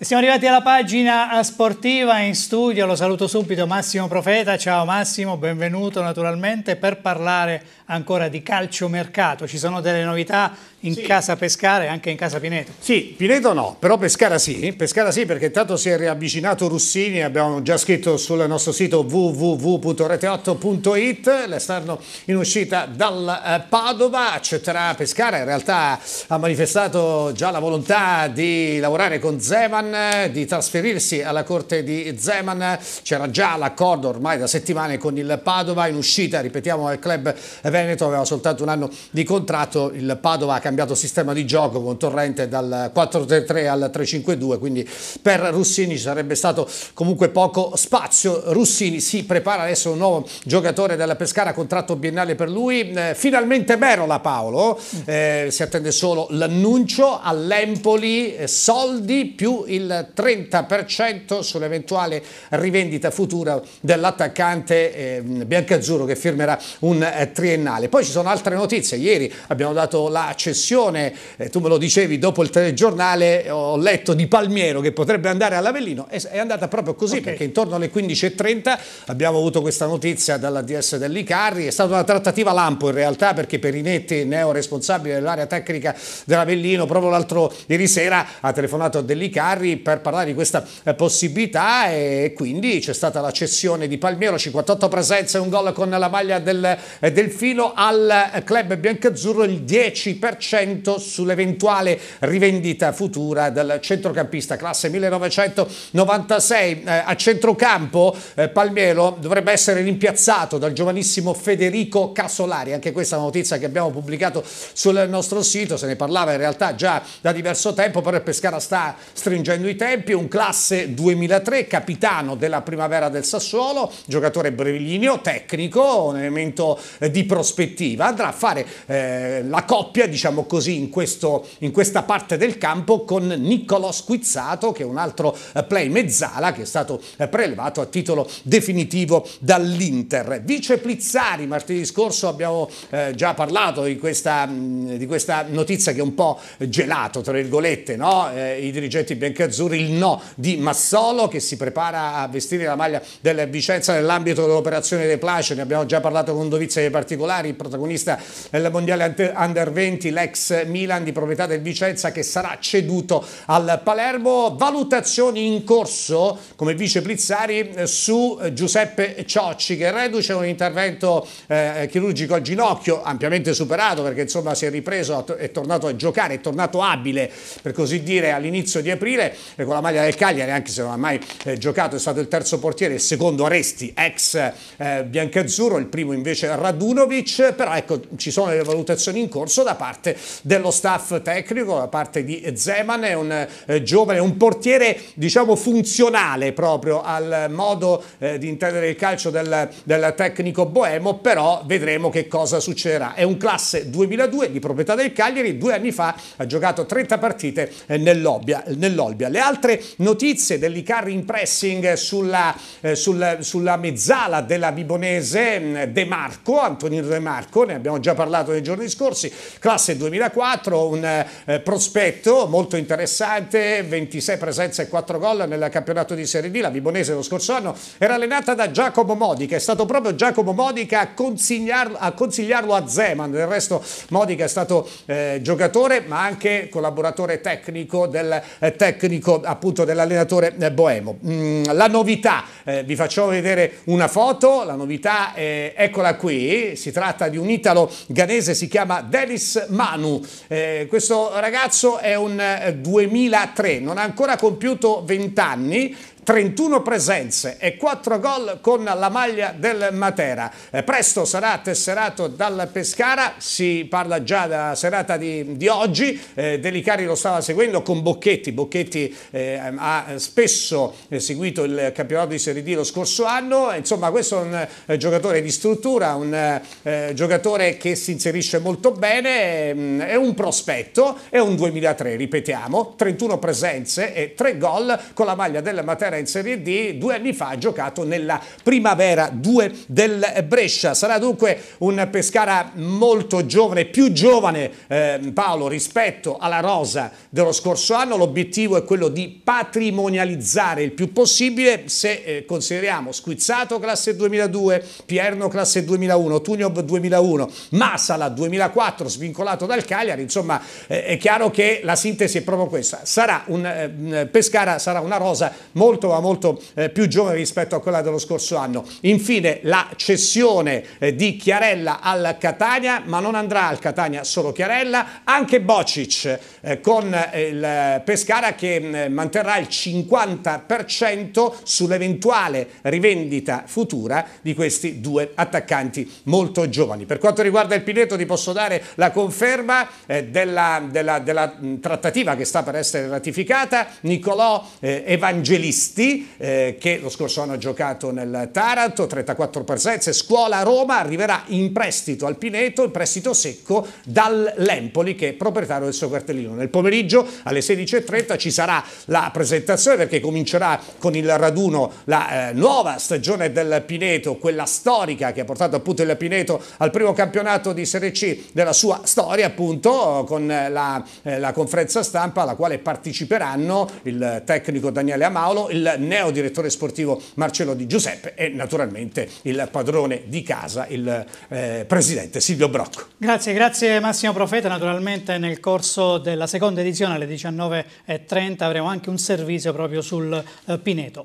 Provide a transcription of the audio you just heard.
Siamo arrivati alla pagina sportiva in studio, lo saluto subito Massimo Profeta, ciao Massimo, benvenuto naturalmente per parlare ancora di calciomercato, ci sono delle novità in sì. casa Pescara e anche in casa Pineto? Sì, Pineto no, però Pescara sì, Pescara sì perché tanto si è riavvicinato Russini, abbiamo già scritto sul nostro sito www.rete8.it, l'esterno in uscita dal eh, Padova, accetterà Pescara, in realtà ha manifestato già la volontà di lavorare con Zeman, di trasferirsi alla corte di Zeman, c'era già l'accordo ormai da settimane con il Padova, in uscita, ripetiamo, al club Venezia Veneto aveva soltanto un anno di contratto, il Padova ha cambiato sistema di gioco con Torrente dal 4-3-3 al 3-5-2, quindi per Russini ci sarebbe stato comunque poco spazio. Russini si prepara adesso un nuovo giocatore della Pescara, contratto biennale per lui, eh, finalmente Merola Paolo, mm. eh, si attende solo l'annuncio all'Empoli, eh, soldi più il 30% sull'eventuale rivendita futura dell'attaccante eh, biancazzurro che firmerà un eh, triennale Biennale. Poi ci sono altre notizie, ieri abbiamo dato la cessione, eh, tu me lo dicevi dopo il telegiornale, eh, ho letto di Palmiero che potrebbe andare all'Avellino, è andata proprio così okay. perché intorno alle 15.30 abbiamo avuto questa notizia dalla DS dell'Icarri, è stata una trattativa lampo in realtà perché Perinetti, neo responsabile dell'area tecnica dell'Avellino, proprio l'altro ieri sera ha telefonato a Dell'Icarri per parlare di questa eh, possibilità e quindi c'è stata la cessione di Palmiero, 58 presenze, un gol con la maglia del eh, Delfino, filo al eh, club biancazzurro il 10% sull'eventuale rivendita futura del centrocampista classe 1996 eh, a centrocampo eh, Palmiero dovrebbe essere rimpiazzato dal giovanissimo Federico Casolari anche questa è una notizia che abbiamo pubblicato sul nostro sito se ne parlava in realtà già da diverso tempo però il Pescara sta stringendo i tempi un classe 2003 capitano della primavera del Sassuolo giocatore brevilineo tecnico un elemento eh, di prospettiva prospettiva andrà a fare eh, la coppia, diciamo così, in, questo, in, questa parte del campo con Niccolò Squizzato, che è un altro eh, play mezzala che è stato eh, prelevato a titolo definitivo dall'Inter. Vice Plizzari, martedì scorso abbiamo eh, già parlato di questa, mm, di questa, notizia che è un po' gelato, tra virgolette, no? i dirigenti biancazzurri, il no di Massolo che si prepara a vestire la maglia del Vicenza nell'ambito dell'operazione dei Place, ne abbiamo già parlato con Dovizia dei particolari Solari, protagonista del Mondiale Under 20, l'ex Milan di proprietà del Vicenza che sarà ceduto al Palermo. Valutazioni in corso come vice Plizzari eh, su Giuseppe Ciocci che reduce un intervento eh, chirurgico al ginocchio ampiamente superato perché insomma si è ripreso, è tornato a giocare, è tornato abile per così dire all'inizio di aprile eh, con la maglia del Cagliari anche se non ha mai eh, giocato, è stato il terzo portiere, il secondo Aresti, ex eh, Biancazzurro, il primo invece Radunovi. Vucevic, però ecco, ci sono le valutazioni in corso da parte dello staff tecnico, da parte di Zeman, è un eh, giovane, un portiere diciamo funzionale proprio al modo eh, di intendere il calcio del, del tecnico boemo, però vedremo che cosa succederà. È un classe 2002 di proprietà del Cagliari, due anni fa ha giocato 30 partite eh, nell'Olbia. nell'Olbia. Le altre notizie dell'Icarri in pressing sulla, eh, sulla, sulla mezzala della Vibonese, mm, De Marco, Antonino Re Marco, ne abbiamo già parlato nei giorni scorsi, classe 2004, un eh, prospetto molto interessante, 26 presenze e 4 gol nel campionato di Serie D, la Vibonese lo scorso anno era allenata da Giacomo Modica, è stato proprio Giacomo Modica a consigliarlo a, consigliarlo a Zeman, del resto Modica è stato eh, giocatore ma anche collaboratore tecnico, del, eh, tecnico appunto dell'allenatore eh, Boemo. Mm, la novità, eh, vi facciamo vedere una foto, la novità eh, eccola qui, si tratta tratta di un italo ganese, si chiama Delis Manu. Eh, questo ragazzo è un 2003, eh, non ha ancora compiuto 20 anni, 31 presenze e 4 gol con la maglia del Matera. Eh, presto sarà tesserato dal Pescara, si parla già della serata di, di oggi, eh, Delicari lo stava seguendo con Bocchetti, Bocchetti eh, ha spesso eh, seguito il campionato di Serie D lo scorso anno, insomma questo è un eh, giocatore di struttura, un eh, giocatore che si inserisce molto bene, mm, è un prospetto, è un 2003, ripetiamo, 31 presenze e 3 gol con la maglia del Matera in Serie D, due anni fa ha giocato nella primavera 2 del Brescia. Sarà dunque un Pescara molto giovane, più giovane eh, Paolo rispetto alla rosa dello scorso anno. L'obiettivo è quello di patrimonializzare il più possibile se eh, consideriamo Squizzato classe 2002, Pierno classe 2001, Tuniob 2001, Masala 2004 svincolato dal Cagliari, insomma eh, è chiaro che la sintesi è proprio questa. Sarà un eh, Pescara sarà una rosa molto molto ma molto eh, più giovane rispetto a quella dello scorso anno. Infine la cessione eh, di Chiarella al Catania, ma non andrà al Catania solo Chiarella, anche Bocic eh, con eh, il Pescara che mm, manterrà il 50% sull'eventuale rivendita futura di questi due attaccanti molto giovani. Per quanto riguarda il Pineto ti posso dare la conferma eh, della, della, della mm, trattativa che sta per essere ratificata, Nicolò eh, Evangelista Cristi eh, che lo scorso anno ha giocato nel Taranto, 34 presenze, scuola Roma, arriverà in prestito al Pineto, in prestito secco dall'Empoli che è proprietario del suo cartellino. Nel pomeriggio alle 16.30 ci sarà la presentazione perché comincerà con il raduno la eh, nuova stagione del Pineto, quella storica che ha portato appunto il Pineto al primo campionato di Serie C della sua storia appunto con la, eh, la conferenza stampa alla quale parteciperanno il tecnico Daniele Amaolo, il neo direttore sportivo Marcello Di Giuseppe e naturalmente il padrone di casa, il eh, presidente Silvio Brocco. Grazie, grazie Massimo Profeta. Naturalmente nel corso della seconda edizione alle 19.30 avremo anche un servizio proprio sul eh, Pineto.